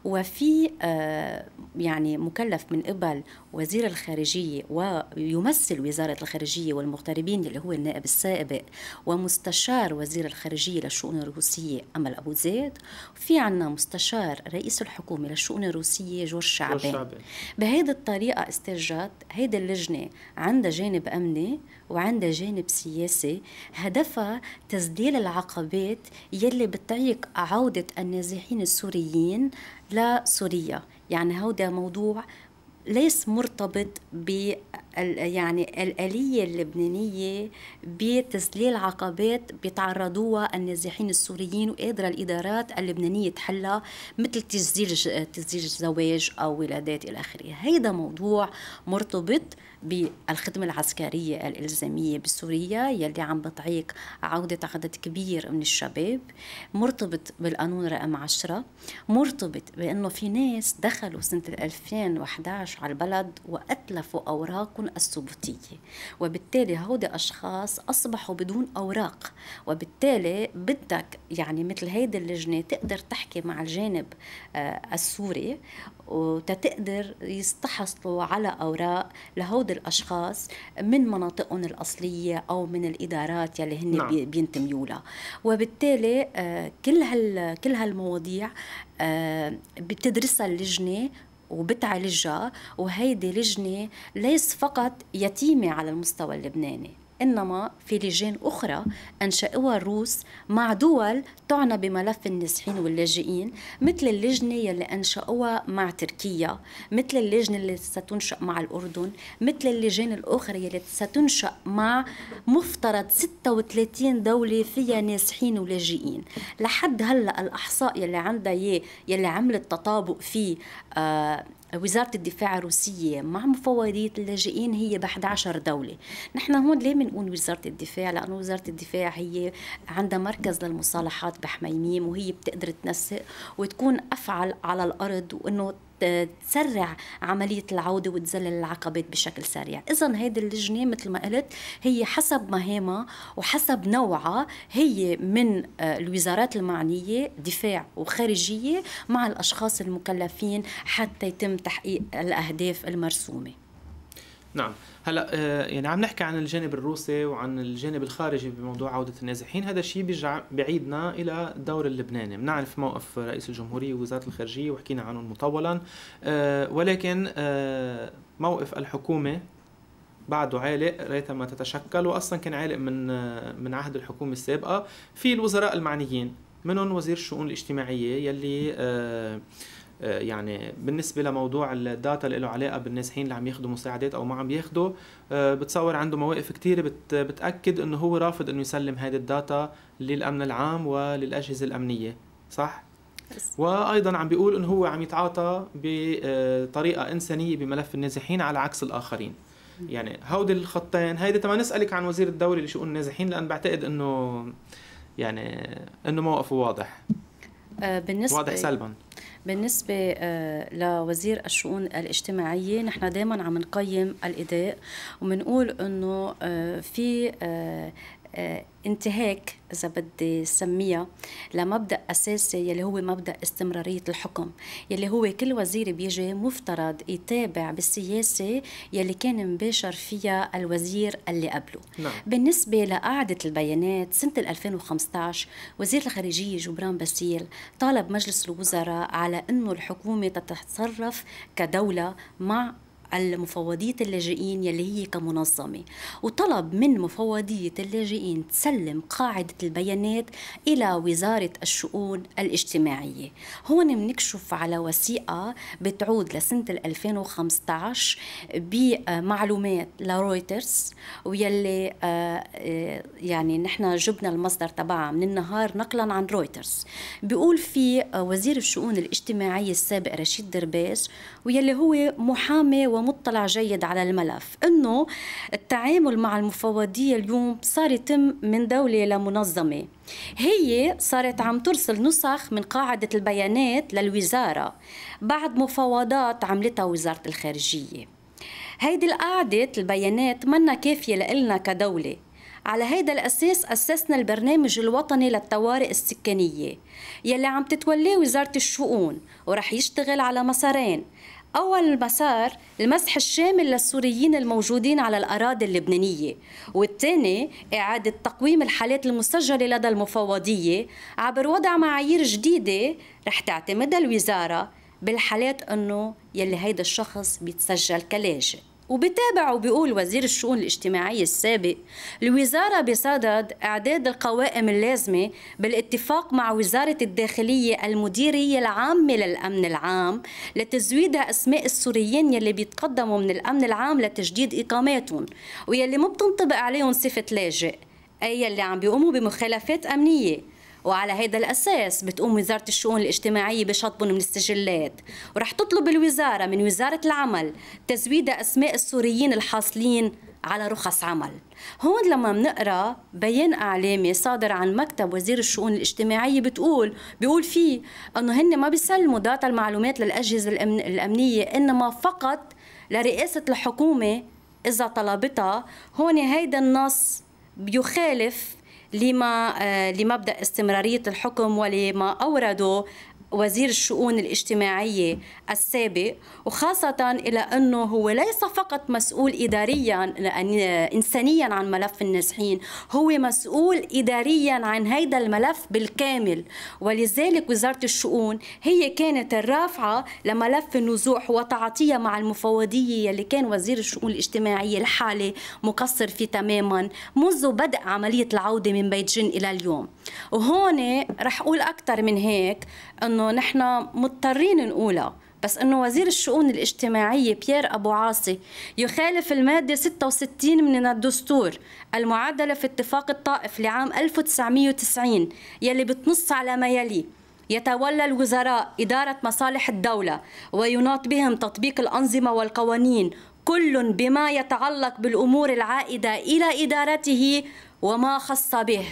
وفي آه، يعني مكلف من قبل وزير الخارجية ويمثل وزارة الخارجية والمغتربين اللي هو النائب السابق ومستشار وزير الخارجية للشؤون الروسية أمل أبو زيد في عنا مستشار رئيس الحكومة للشؤون الروسية جورج شعبان بهيدي الطريقة استرجت هيدي اللجنة عندها جانب أمني وعندها جانب سياسي هدفها تسديل العقبات يلي بتعيق عودة النازحين السوريين لسوريا يعني هودا موضوع ليس مرتبط ب يعني الآلية اللبنانية بتسليل عقبات بيتعرضوها النازحين السوريين وقادرة الإدارات اللبنانية تحلها مثل تسجيل تسجيل الزواج أو ولادات إلى آخره هيدا موضوع مرتبط بالخدمة العسكرية الإلزامية بسوريا يلي عم بتعيق عودة عدد كبير من الشباب مرتبط بالقانون رقم 10 مرتبط بأنه في ناس دخلوا سنة 2011 على البلد وأتلفوا أوراقهم الثبوتية وبالتالي هودي أشخاص أصبحوا بدون أوراق وبالتالي بدك يعني مثل هيدي اللجنة تقدر تحكي مع الجانب آه، السوري وتتقدر يستحصلوا على أوراق لهود الأشخاص من مناطقهم الأصلية أو من الإدارات يلي هن نعم. بينتميوا لها وبالتالي آه، كل هال كل هالمواضيع آه، بتدرسها اللجنة وبتعالجها وهيدي لجنة ليس فقط يتيمة على المستوى اللبناني إنما في لجان أخرى أنشأوها الروس مع دول تعنى بملف النازحين واللاجئين مثل اللجنة يلي أنشأوها مع تركيا مثل اللجنة اللي ستنشأ مع الأردن مثل اللجان الأخرى يلي ستنشأ مع مفترض 36 دولة فيها نازحين ولاجئين لحد هلأ الأحصاء يلي عندها يلي عملت تطابق فيه آه وزارة الدفاع الروسية مع مفوضية اللاجئين هي ب 11 دولة نحن هون ليه بنقول وزارة الدفاع لأن وزارة الدفاع هي عندها مركز للمصالحات بحميميم وهي بتقدر تنسق وتكون أفعل على الأرض وأنه تسرع عملية العودة وتزلل العقبات بشكل سريع إذا هيدي اللجنة مثل ما قلت هي حسب مهامها وحسب نوعها هي من آه، الوزارات المعنية دفاع وخارجية مع الأشخاص المكلفين حتى يتم تحقيق الأهداف المرسومة نعم هلا آه، يعني عم نحكي عن الجانب الروسي وعن الجانب الخارجي بموضوع عوده النازحين هذا الشيء بيرجع بعيدنا الى الدور اللبناني بنعرف موقف رئيس الجمهوريه ووزاره الخارجيه وحكينا عنه مطولا آه، ولكن آه، موقف الحكومه بعده عالق ريثما تتشكل واصلا كان عالق من من عهد الحكومه السابقه في الوزراء المعنيين منهم وزير الشؤون الاجتماعيه يلي آه، يعني بالنسبه لموضوع الداتا اللي له علاقه بالنازحين اللي عم ياخذوا مساعدات او ما عم ياخذوا آه، بتصور عنده مواقف كثيره بتاكد انه هو رافض انه يسلم هذه الداتا للامن العام وللاجهزه الامنيه صح وايضا عم بيقول انه هو عم يتعاطى بطريقه آه، انسانيه بملف النازحين على عكس الاخرين يعني هودي الخطين هيدي تما نسالك عن وزير الدوله لشؤون النازحين لان بعتقد انه يعني انه موقفه واضح بالنسبه واضح سلبا بالنسبة آه، لوزير الشؤون الاجتماعية نحن دائما عم نقيم الأداء ومنقول أنه آه، في آه، آه، انتهاك إذا بدي سميها لمبدأ أساسي يلي هو مبدأ استمرارية الحكم يلي هو كل وزير بيجي مفترض يتابع بالسياسة يلي كان مباشر فيها الوزير اللي قبله نعم. بالنسبة لقاعدة البيانات سنة 2015 وزير الخارجية جبران باسيل طالب مجلس الوزراء على أنه الحكومة تتصرف كدولة مع المفوضية اللاجئين يلي هي كمنظمة وطلب من مفوضية اللاجئين تسلم قاعدة البيانات إلى وزارة الشؤون الاجتماعية هون منكشف على وثيقة بتعود لسنة 2015 بمعلومات لرويترز ويلي آه، آه، يعني نحن جبنا المصدر تبعها من النهار نقلا عن رويترز بيقول في وزير الشؤون الاجتماعية السابق رشيد درباز ويلي هو محامي و مطلع جيد على الملف انه التعامل مع المفوضيه اليوم صار يتم من دوله لمنظمه هي صارت عم ترسل نسخ من قاعده البيانات للوزاره بعد مفاوضات عملتها وزاره الخارجيه هيدي القاعدة البيانات منا كافية لإلنا كدولة على هيدا الأساس أسسنا البرنامج الوطني للطوارئ السكانية يلي عم تتوليه وزارة الشؤون ورح يشتغل على مسارين أول مسار المسح الشامل للسوريين الموجودين على الأراضي اللبنانية والثاني إعادة تقويم الحالات المسجلة لدى المفوضية عبر وضع معايير جديدة رح تعتمدها الوزارة بالحالات أنه يلي هيدا الشخص بيتسجل كلاجئ وبتابع وبيقول وزير الشؤون الاجتماعية السابق الوزارة بصدد إعداد القوائم اللازمة بالاتفاق مع وزارة الداخلية المديرية العامة للأمن العام لتزويدها أسماء السوريين يلي بيتقدموا من الأمن العام لتجديد إقاماتهم ويلي ما بتنطبق عليهم صفة لاجئ أي يلي عم بيقوموا بمخالفات أمنية وعلى هذا الأساس بتقوم وزارة الشؤون الاجتماعية بشطبهم من السجلات ورح تطلب الوزارة من وزارة العمل تزويد أسماء السوريين الحاصلين على رخص عمل هون لما بنقرا بيان اعلامي صادر عن مكتب وزير الشؤون الاجتماعيه بتقول بيقول فيه انه هن ما بيسلموا داتا المعلومات للاجهزه الأمن الامنيه انما فقط لرئاسه الحكومه اذا طلبتها هون هيدا النص بيخالف لما آه، لمبدا استمراريه الحكم ولما اورده وزير الشؤون الاجتماعية السابق وخاصة إلى أنه هو ليس فقط مسؤول إداريا إنسانيا عن ملف النازحين هو مسؤول إداريا عن هيدا الملف بالكامل ولذلك وزارة الشؤون هي كانت الرافعة لملف النزوح وتعاطيها مع المفوضية اللي كان وزير الشؤون الاجتماعية الحالي مقصر فيه تماما منذ بدء عملية العودة من بيجين إلى اليوم وهون رح أقول أكثر من هيك انه نحن مضطرين نقولها بس انه وزير الشؤون الاجتماعيه بيير ابو عاصي يخالف الماده 66 من الدستور المعادله في اتفاق الطائف لعام 1990 يلي بتنص على ما يلي يتولى الوزراء إدارة مصالح الدولة ويناط بهم تطبيق الأنظمة والقوانين كل بما يتعلق بالأمور العائدة إلى إدارته وما خص به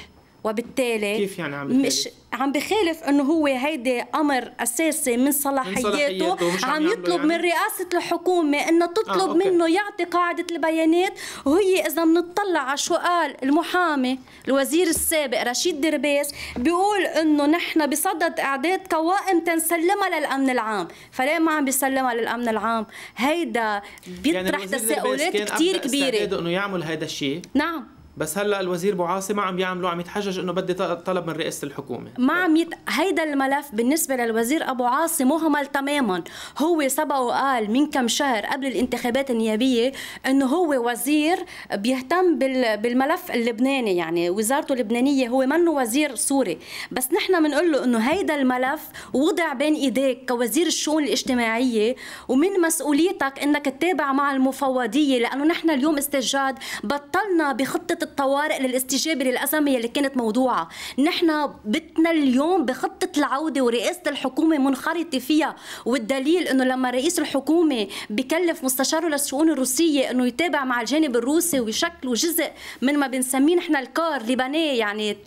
وبالتالي كيف يعني عم بخالف؟ مش عم بخالف انه هو هيدي امر اساسي من صلاحياته, من صلاحياته عم, عم يطلب يعني؟ من رئاسه الحكومه انه تطلب آه، منه يعطي قاعده البيانات وهي اذا بنطلع على شو قال المحامي الوزير السابق رشيد درباس بيقول انه نحن بصدد اعداد قوائم تنسلمها للامن العام، فليه ما عم بيسلمها للامن العام؟ هيدا يعني بيطرح يعني تساؤلات كثير كبيره انه يعمل هذا الشيء نعم بس هلا الوزير بوعاصي ما عم يعملوا عم يتحجج انه بدي طلب من رئاسه الحكومه ما عم يت... هيدا الملف بالنسبه للوزير ابو عاصي مهمل تماما هو سبق وقال من كم شهر قبل الانتخابات النيابيه انه هو وزير بيهتم بال... بالملف اللبناني يعني وزارته اللبنانيه هو منه وزير سوري بس نحن بنقول له انه هيدا الملف وضع بين ايديك كوزير الشؤون الاجتماعيه ومن مسؤوليتك انك تتابع مع المفوضيه لانه نحن اليوم استجاد بطلنا بخطه الطوارئ للاستجابه للازمه اللي كانت موضوعه نحن بتنا اليوم بخطه العوده ورئاسه الحكومه منخرطه فيها والدليل انه لما رئيس الحكومه بكلف مستشاره للشؤون الروسيه انه يتابع مع الجانب الروسي ويشكلوا جزء من ما بنسميه نحن الكار لبنيه يعني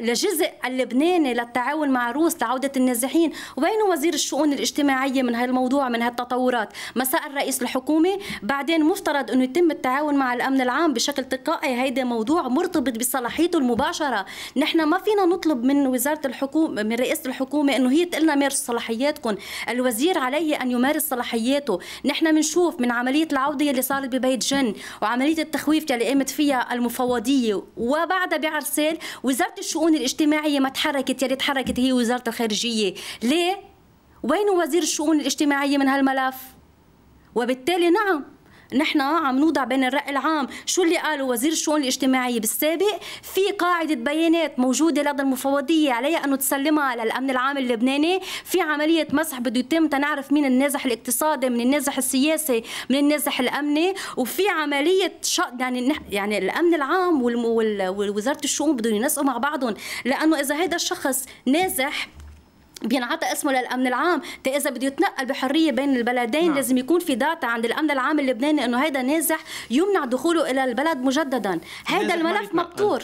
لجزء اللبناني للتعاون مع روس لعوده النازحين وين وزير الشؤون الاجتماعيه من هالموضوع من هالتطورات مساء الرئيس الحكومه بعدين مفترض انه يتم التعاون مع الامن العام بشكل تلقائي هيدا موضوع مرتبط بصلاحيته المباشره نحن ما فينا نطلب من وزاره الحكومه من رئاسه الحكومه انه هي تقول لنا مارسوا صلاحياتكم الوزير عليه ان يمارس صلاحياته نحن بنشوف من عمليه العوده اللي صارت ببيت جن وعمليه التخويف اللي قامت فيها المفوضيه وبعدها بعرسال وزاره الشؤون الاجتماعيه ما تحركت يلي تحركت هي وزاره الخارجيه ليه وين وزير الشؤون الاجتماعيه من هالملف وبالتالي نعم نحن عم نوضع بين الرأي العام شو اللي قاله وزير الشؤون الاجتماعية بالسابق في قاعدة بيانات موجودة لدى المفوضية عليها أنه تسلمها للأمن العام اللبناني في عملية مسح بده يتم تنعرف مين النازح الاقتصادي من النازح السياسي من النازح الأمني وفي عملية شق يعني يعني الأمن العام ووزارة الشؤون بدهم ينسقوا مع بعضهم لأنه إذا هذا الشخص نازح بينعطى اسمه للامن العام تا اذا بده يتنقل بحريه بين البلدين نعم. لازم يكون في داتا عند الامن العام اللبناني انه هيدا نازح يمنع دخوله الى البلد مجددا هذا الملف مبطور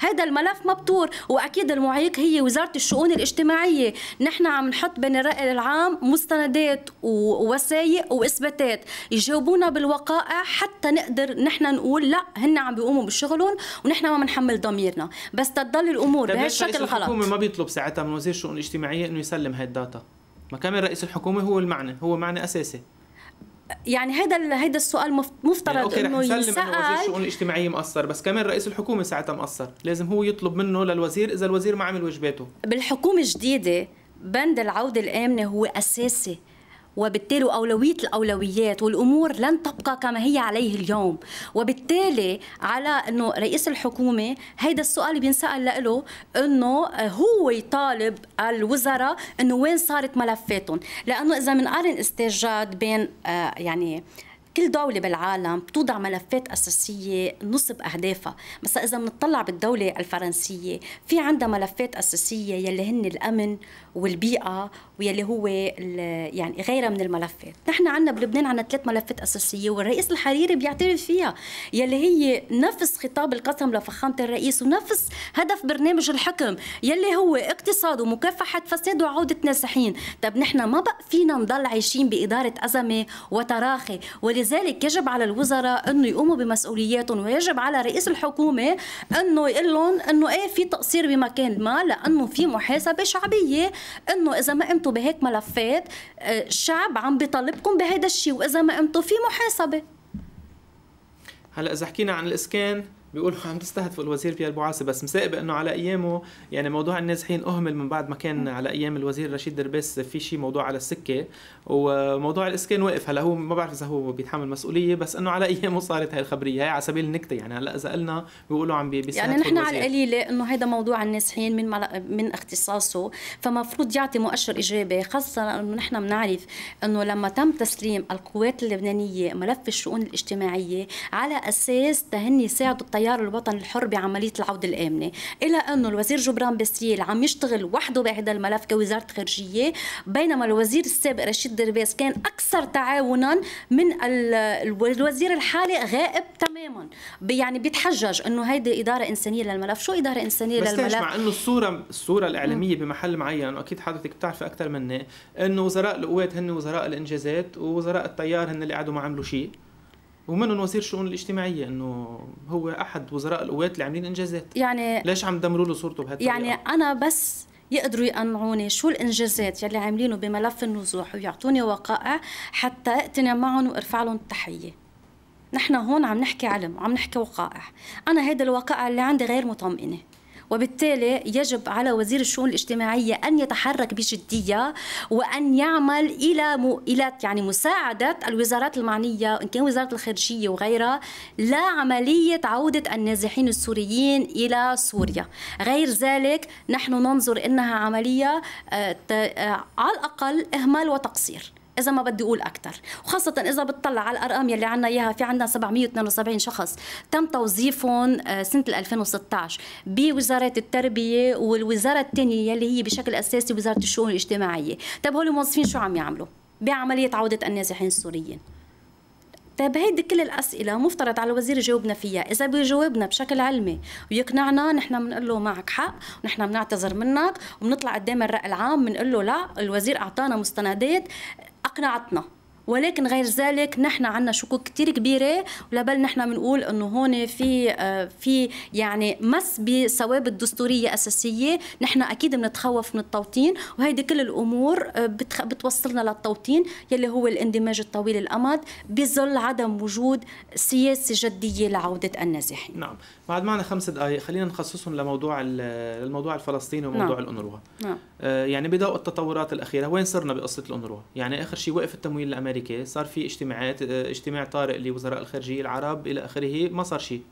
هذا الملف مبتور واكيد المعيق هي وزاره الشؤون الاجتماعيه نحن عم نحط بين الرأي العام مستندات ووثائق واثباتات يجاوبونا بالوقائع حتى نقدر نحن نقول لا هن عم بيقوموا بشغلهم ونحن ما بنحمل ضميرنا بس تضل الامور طيب، بهالشكل غلط الحكومه ما بيطلب ساعتها من وزير الشؤون الاجتماعيه انه يسلم هاي الداتا ما رئيس الحكومه هو المعنى هو معنى اساسي يعني هذا هذا السؤال مفترض يعني انه يسال انه وزير الشؤون الاجتماعيه مقصر بس كمان رئيس الحكومه ساعتها مقصر لازم هو يطلب منه للوزير اذا الوزير ما عمل واجباته بالحكومه الجديده بند العودة الآمنة هو أساسي وبالتالي أولوية الأولويات والأمور لن تبقى كما هي عليه اليوم وبالتالي على أنه رئيس الحكومة هيدا السؤال بينسأل له أنه هو يطالب الوزراء أنه وين صارت ملفاتهم لأنه إذا بنقارن استجاد بين آه، يعني كل دولة بالعالم بتوضع ملفات أساسية نصب أهدافها بس إذا بنطلع بالدولة الفرنسية في عندها ملفات أساسية يلي هن الأمن والبيئة واللي هو يعني غيرها من الملفات نحن عندنا بلبنان عندنا ثلاث ملفات أساسية والرئيس الحريري بيعترف فيها يلي هي نفس خطاب القسم لفخامة الرئيس ونفس هدف برنامج الحكم يلي هو اقتصاد ومكافحة فساد وعودة نازحين طب نحن ما بقى فينا نضل عايشين بإدارة أزمة وتراخي ولذلك يجب على الوزراء أنه يقوموا بمسؤولياتهم ويجب على رئيس الحكومة أنه يقول لهم أنه إيه في تقصير بمكان ما لأنه في محاسبة شعبية أنه إذا ما قمتوا انتم بهيك ملفات الشعب آه، عم بيطالبكم بهذا الشيء واذا ما انتم في محاسبه هلا اذا حكينا عن الاسكان بيقولوا عم تستهدفوا الوزير في بوعاسي بس مسائب انه على ايامه يعني موضوع النازحين اهمل من بعد ما كان على ايام الوزير رشيد دربس في شيء موضوع على السكه وموضوع الاسكان واقف هلا هو ما بعرف اذا هو بيتحمل مسؤوليه بس انه على ايامه صارت هاي الخبريه هي على سبيل النكته يعني هلا اذا قلنا بيقولوا عم بيستهدفوا يعني نحن على القليله انه هذا موضوع النازحين من من اختصاصه فمفروض يعطي مؤشر ايجابي خاصه انه نحن بنعرف انه لما تم تسليم القوات اللبنانيه ملف الشؤون الاجتماعيه على اساس تهني ساعدوا التيار الوطني الحر بعمليه العوده الامنه الى انه الوزير جبران بسيل عم يشتغل وحده بهذا الملف كوزاره خارجيه بينما الوزير السابق رشيد درباس كان اكثر تعاونا من الوزير الحالي غائب تماما يعني بيتحجج انه هيدي اداره انسانيه للملف شو اداره انسانيه بس للملف مع انه الصوره الصوره الاعلاميه بمحل معين واكيد حضرتك بتعرفي اكثر مني انه وزراء القوات هن وزراء الانجازات ووزراء التيار هن اللي قعدوا ما عملوا شيء ومنهم وزير الشؤون الاجتماعيه انه هو احد وزراء القوات اللي عاملين انجازات يعني ليش عم دمروا له صورته بهالطريقه يعني انا بس يقدروا يقنعوني شو الانجازات يلي عاملينه بملف النزوح ويعطوني وقائع حتى اقتنع معهم وارفع لهم التحيه نحن هون عم نحكي علم عم نحكي وقائع انا هيدي الوقائع اللي عندي غير مطمئنه وبالتالي يجب على وزير الشؤون الاجتماعية أن يتحرك بجدية وأن يعمل إلى م... إلى يعني مساعدة الوزارات المعنية إن كان وزارة الخارجية وغيرها لعمليه عودة النازحين السوريين إلى سوريا غير ذلك نحن ننظر إنها عملية آه، آه، على الأقل إهمال وتقصير اذا ما بدي اقول اكثر وخاصه اذا بتطلع على الارقام يلي عنا اياها في عنا 772 شخص تم توظيفهم آه، سنه 2016 بوزاره التربيه والوزاره الثانيه يلي هي بشكل اساسي وزاره الشؤون الاجتماعيه طب هول الموظفين شو عم يعملوا بعمليه عوده النازحين السوريين طيب هيدي كل الاسئله مفترض على الوزير يجاوبنا فيها اذا بيجاوبنا بشكل علمي ويقنعنا نحن بنقول له معك حق ونحن بنعتذر منك وبنطلع قدام الراي العام بنقول له لا الوزير اعطانا مستندات اقنعتنا ولكن غير ذلك نحن عندنا شكوك كثير كبيره ولبل نحن بنقول انه هون في آه، في يعني مس بثوابت دستوريه اساسيه نحن اكيد بنتخوف من التوطين وهيدي كل الامور آه، بتوصلنا للتوطين يلي هو الاندماج الطويل الامد بظل عدم وجود سياسه جديه لعوده النازحين نعم بعد معنا خمس دقائق خلينا نخصصهم لموضوع الموضوع الفلسطيني وموضوع نعم. الانروا نعم. آه، يعني بضوء التطورات الاخيره وين صرنا بقصه الانروا يعني اخر شيء وقف التمويل الامريكي الشركه صار في اجتماعات آه، اجتماع طارئ لوزراء الخارجيه العرب الى اخره ما صار شيء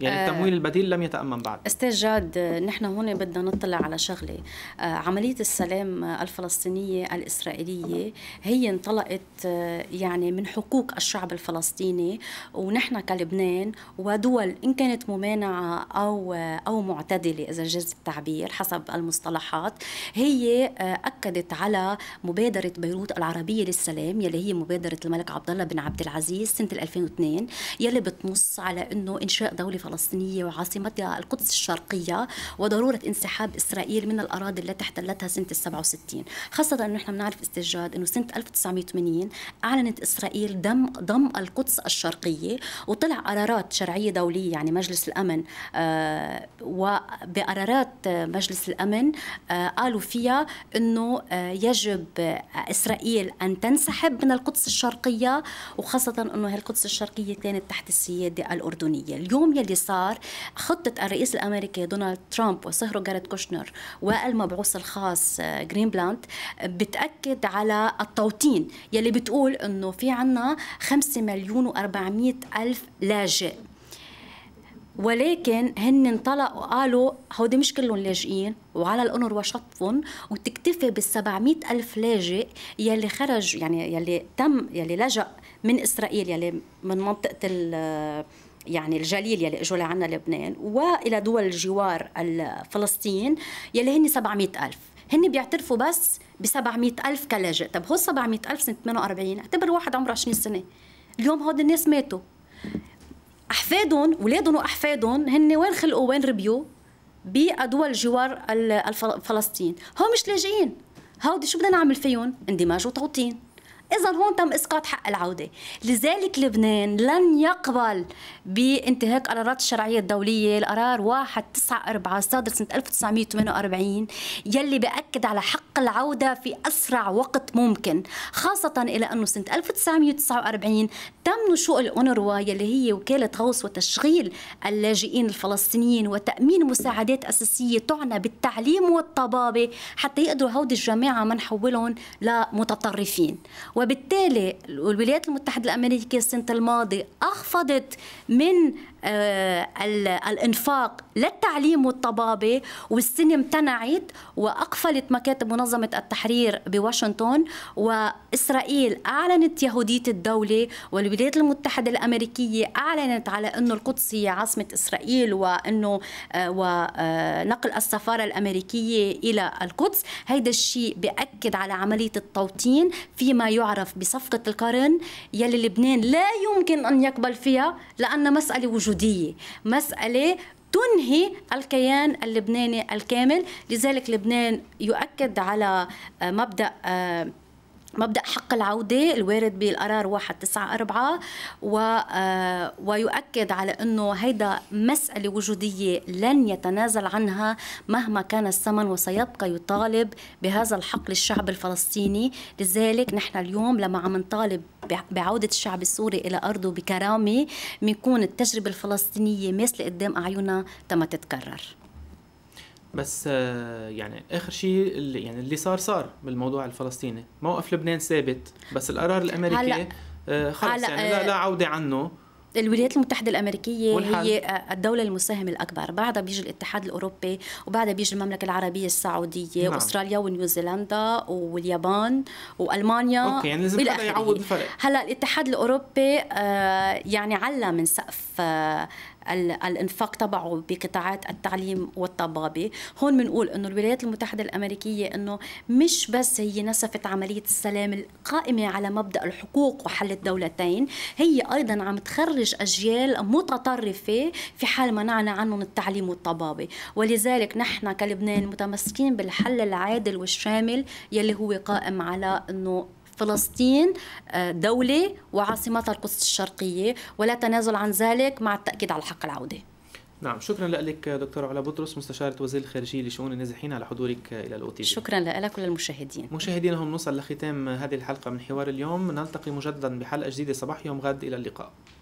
يعني التمويل آه، البديل لم يتامن بعد استاذ جاد نحن هون بدنا نطلع على شغله آه، عمليه السلام الفلسطينيه الاسرائيليه هي انطلقت آه، يعني من حقوق الشعب الفلسطيني ونحن كلبنان ودول ان كانت ممانعه او او معتدله اذا جاز التعبير حسب المصطلحات هي اكدت على مبادره بيروت العربيه للسلام يلي هي مبادره الملك عبد الله بن عبد العزيز سنه 2002 يلي بتنص على انه انشاء دوله الفلسطينية وعاصمتها القدس الشرقية وضرورة انسحاب إسرائيل من الأراضي التي احتلتها سنة ال 67 خاصة أنه نحن بنعرف استجاد أنه سنة 1980 أعلنت إسرائيل دم ضم القدس الشرقية وطلع قرارات شرعية دولية يعني مجلس الأمن آه، وبقرارات مجلس الأمن آه، قالوا فيها أنه آه، يجب إسرائيل أن تنسحب من القدس الشرقية وخاصة أنه القدس الشرقية كانت تحت السيادة الأردنية اليوم يلي صار خطة الرئيس الأمريكي دونالد ترامب وصهره جاريت كوشنر والمبعوث الخاص آه، جرين بلانت بتأكد على التوطين يلي بتقول أنه في عنا 5 مليون و400 ألف لاجئ ولكن هن انطلقوا قالوا هودي مش كلهم لاجئين وعلى الأنر وشطفهم وتكتفي بال 700 ألف لاجئ يلي خرج يعني يلي تم يلي لجأ من إسرائيل يلي من منطقة آه، يعني الجليل يلي اجوا لعنا لبنان والى دول الجوار فلسطين يلي هن 700 ألف هن بيعترفوا بس ب 700 ألف كلاجئ طب هو 700 ألف سنة 48 اعتبر واحد عمره 20 سنة اليوم هود الناس ماتوا أحفادهم أولادهم وأحفادهم هن وين خلقوا وين ربيوا بدول جوار فلسطين هم مش لاجئين هودي شو بدنا نعمل فيهم اندماج وتوطين اذا هون تم اسقاط حق العوده لذلك لبنان لن يقبل بانتهاك قرارات الشرعيه الدوليه القرار 194 صادر سنه 1948 يلي بأكد على حق العوده في اسرع وقت ممكن خاصه الى انه سنه 1949 تم نشوء الأونروا يلي هي وكالة غوص وتشغيل اللاجئين الفلسطينيين وتأمين مساعدات أساسية تعنى بالتعليم والطبابة حتى يقدروا هودي الجماعة ما نحولهم لمتطرفين وبالتالي الولايات المتحدة الأمريكية السنة الماضية أخفضت من آه، الانفاق للتعليم والطبابه والسنه امتنعت واقفلت مكاتب منظمه التحرير بواشنطن واسرائيل اعلنت يهوديه الدوله وال الولايات المتحدة الأمريكية أعلنت على أنه القدس هي عاصمة إسرائيل وأنه آه، ونقل السفارة الأمريكية إلى القدس هيدا الشيء بأكد على عملية التوطين فيما يعرف بصفقة القرن يلي لبنان لا يمكن أن يقبل فيها لأنها مسألة وجودية مسألة تنهي الكيان اللبناني الكامل لذلك لبنان يؤكد على آه، مبدأ آه، مبدا حق العوده الوارد بالقرار 194 و آه، ويؤكد على انه هيدا مساله وجوديه لن يتنازل عنها مهما كان الثمن وسيبقى يطالب بهذا الحق للشعب الفلسطيني لذلك نحن اليوم لما عم نطالب بعودة الشعب السوري إلى أرضه بكرامة بنكون التجربة الفلسطينية مثل قدام أعيننا تما تتكرر بس آه، يعني اخر شيء اللي يعني اللي صار صار بالموضوع الفلسطيني موقف لبنان ثابت بس القرار الامريكي هلا آه، خلص هلا يعني آه، لا لا عوده عنه الولايات المتحدة الأمريكية هي الدولة المساهمة الأكبر بعدها بيجي الاتحاد الأوروبي وبعدها بيجي المملكة العربية السعودية نعم. وأستراليا ونيوزيلندا واليابان وألمانيا أوكي يعني لازم حدا يعوض الفرق هلا الاتحاد الأوروبي آه يعني على من سقف آه الانفاق تبعه بقطاعات التعليم والطبابه هون بنقول انه الولايات المتحده الامريكيه انه مش بس هي نسفت عمليه السلام القائمه على مبدا الحقوق وحل الدولتين هي ايضا عم تخرج اجيال متطرفه في حال منعنا عنهم التعليم والطبابه ولذلك نحن كلبنان متمسكين بالحل العادل والشامل يلي هو قائم على انه فلسطين آه، دولة وعاصمتها القدس الشرقية ولا تنازل عن ذلك مع التأكيد على حق العودة نعم شكرا لك دكتور علا بطرس مستشارة وزير الخارجية لشؤون النازحين على حضورك إلى الأوتيل شكرا لك وللمشاهدين مشاهدينا هم نوصل لختام هذه الحلقة من حوار اليوم نلتقي مجددا بحلقة جديدة صباح يوم غد إلى اللقاء